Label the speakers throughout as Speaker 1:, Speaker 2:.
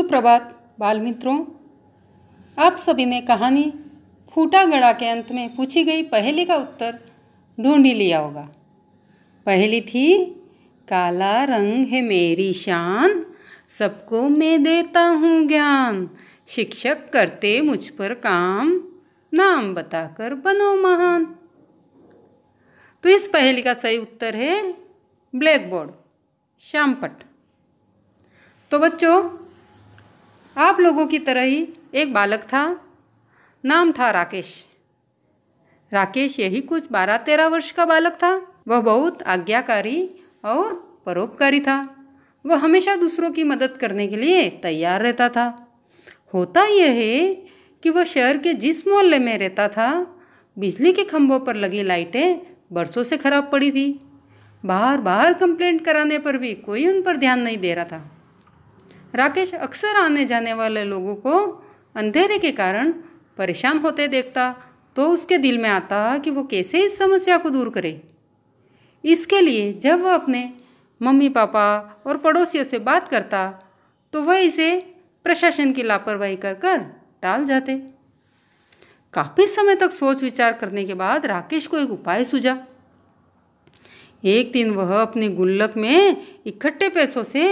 Speaker 1: सुप्रभात बाल मित्रों आप सभी ने कहानी फूटा गड़ा के अंत में पूछी गई पहेली का उत्तर ढूंढी लिया होगा पहेली थी काला रंग है मेरी शान सबको मैं देता हूँ ज्ञान शिक्षक करते मुझ पर काम नाम बताकर बनो महान तो इस पहेली का सही उत्तर है ब्लैक बोर्ड श्यामपट तो बच्चों आप लोगों की तरह ही एक बालक था नाम था राकेश राकेश यही कुछ बारह तेरह वर्ष का बालक था वह बहुत आज्ञाकारी और परोपकारी था वह हमेशा दूसरों की मदद करने के लिए तैयार रहता था होता यह है कि वह शहर के जिस मोहल्ले में रहता था बिजली के खंभों पर लगी लाइटें बरसों से खराब पड़ी थी बार बार कंप्लेंट कराने पर भी कोई उन पर ध्यान नहीं दे रहा था राकेश अक्सर आने जाने वाले लोगों को अंधेरे के कारण परेशान होते देखता तो उसके दिल में आता कि वो कैसे इस समस्या को दूर करे इसके लिए जब वह अपने मम्मी पापा और पड़ोसियों से बात करता तो वह इसे प्रशासन की लापरवाही कर कर टाल जाते काफ़ी समय तक सोच विचार करने के बाद राकेश को एक उपाय सूझा एक दिन वह अपनी गुल्लक में इकट्ठे पैसों से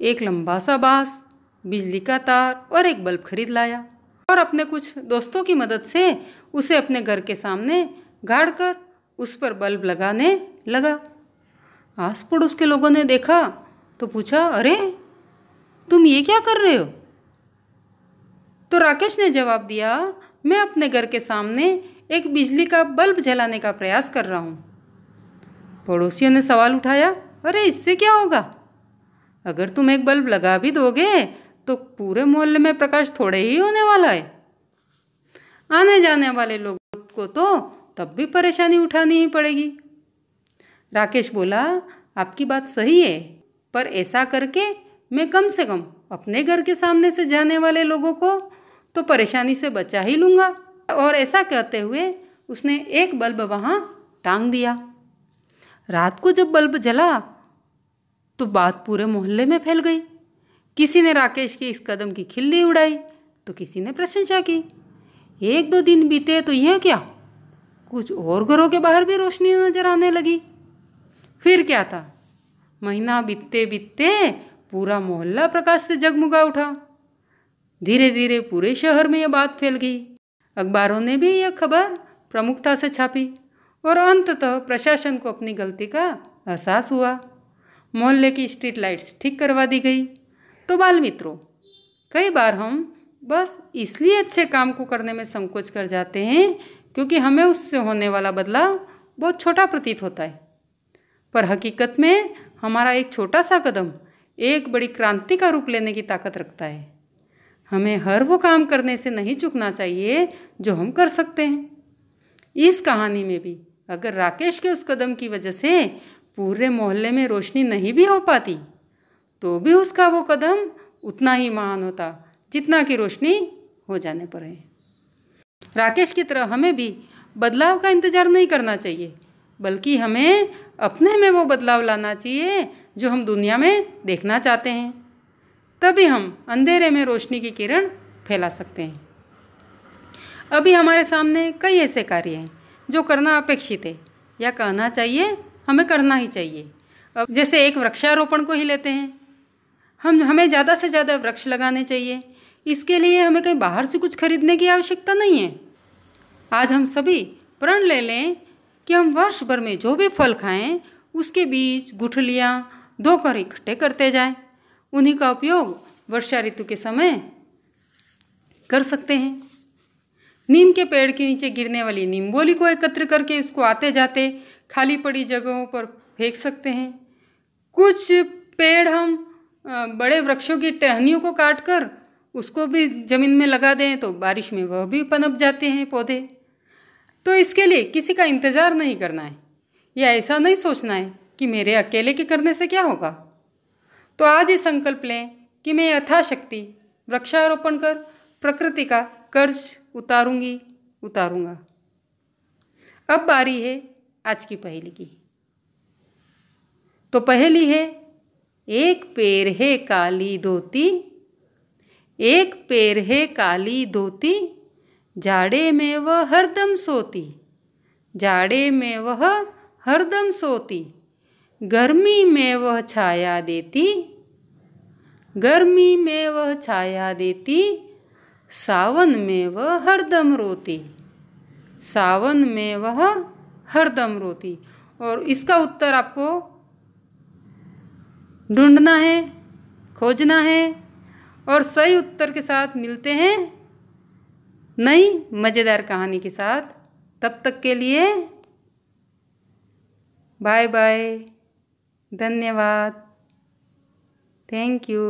Speaker 1: एक लंबा सा बांस बिजली का तार और एक बल्ब खरीद लाया और अपने कुछ दोस्तों की मदद से उसे अपने घर के सामने गाड़ कर उस पर बल्ब लगाने लगा आस पड़ोस के लोगों ने देखा तो पूछा अरे तुम ये क्या कर रहे हो तो राकेश ने जवाब दिया मैं अपने घर के सामने एक बिजली का बल्ब जलाने का प्रयास कर रहा हूँ पड़ोसियों ने सवाल उठाया अरे इससे क्या होगा अगर तुम एक बल्ब लगा भी दोगे तो पूरे मोहल्ले में प्रकाश थोड़े ही होने वाला है आने जाने वाले लोगों को तो तब भी परेशानी उठानी ही पड़ेगी राकेश बोला आपकी बात सही है पर ऐसा करके मैं कम से कम अपने घर के सामने से जाने वाले लोगों को तो परेशानी से बचा ही लूँगा और ऐसा कहते हुए उसने एक बल्ब वहाँ टांग दिया रात को जब बल्ब जला तो बात पूरे मोहल्ले में फैल गई किसी ने राकेश के इस कदम की खिल्ली उड़ाई तो किसी ने प्रशंसा की एक दो दिन बीते तो यह क्या कुछ और घरों के बाहर भी रोशनी नजर आने लगी फिर क्या था महीना बीतते बीतते पूरा मोहल्ला प्रकाश से जगमगा उठा धीरे धीरे पूरे शहर में यह बात फैल गई अखबारों ने भी यह खबर प्रमुखता से छापी और अंततः प्रशासन को अपनी गलती का एहसास हुआ मोहल्ले की स्ट्रीट लाइट्स ठीक करवा दी गई तो बाल मित्रों कई बार हम बस इसलिए अच्छे काम को करने में संकोच कर जाते हैं क्योंकि हमें उससे होने वाला बदलाव बहुत छोटा प्रतीत होता है पर हकीकत में हमारा एक छोटा सा कदम एक बड़ी क्रांति का रूप लेने की ताकत रखता है हमें हर वो काम करने से नहीं चुकना चाहिए जो हम कर सकते हैं इस कहानी में भी अगर राकेश के उस कदम की वजह से पूरे मोहल्ले में रोशनी नहीं भी हो पाती तो भी उसका वो कदम उतना ही महान होता जितना कि रोशनी हो जाने पर है राकेश की तरह हमें भी बदलाव का इंतज़ार नहीं करना चाहिए बल्कि हमें अपने में वो बदलाव लाना चाहिए जो हम दुनिया में देखना चाहते हैं तभी हम अंधेरे में रोशनी की किरण फैला सकते हैं अभी हमारे सामने कई ऐसे कार्य हैं जो करना अपेक्षित है या कहना चाहिए हमें करना ही चाहिए अब जैसे एक वृक्षारोपण को ही लेते हैं हम हमें ज़्यादा से ज़्यादा वृक्ष लगाने चाहिए इसके लिए हमें कहीं बाहर से कुछ खरीदने की आवश्यकता नहीं है आज हम सभी प्रण ले लें कि हम वर्ष भर में जो भी फल खाएं उसके बीज गुठलियाँ धोकर इकट्ठे करते जाएं उन्हीं का उपयोग वर्षा ऋतु के समय कर सकते हैं नीम के पेड़ के नीचे गिरने वाली नीम बोली को एकत्र करके उसको आते जाते खाली पड़ी जगहों पर फेंक सकते हैं कुछ पेड़ हम बड़े वृक्षों की टहनियों को काट कर उसको भी ज़मीन में लगा दें तो बारिश में वह भी पनप जाते हैं पौधे तो इसके लिए किसी का इंतज़ार नहीं करना है या ऐसा नहीं सोचना है कि मेरे अकेले के करने से क्या होगा तो आज ये संकल्प लें कि मैं यथाशक्ति वृक्षारोपण कर प्रकृति का कर्ज उतारूंगी उतारूंगा अब बारी है आज की पहेली की तो पहेली है एक पेड़ है काली धोती एक पेड़ है काली धोती जाड़े में वह हरदम सोती जाड़े में वह हरदम सोती गर्मी में वह छाया देती गर्मी में वह छाया देती सावन में वह हरदम रोती सावन में वह हरदम रोती और इसका उत्तर आपको ढूंढना है खोजना है और सही उत्तर के साथ मिलते हैं नई मज़ेदार कहानी के साथ तब तक के लिए बाय बाय धन्यवाद थैंक यू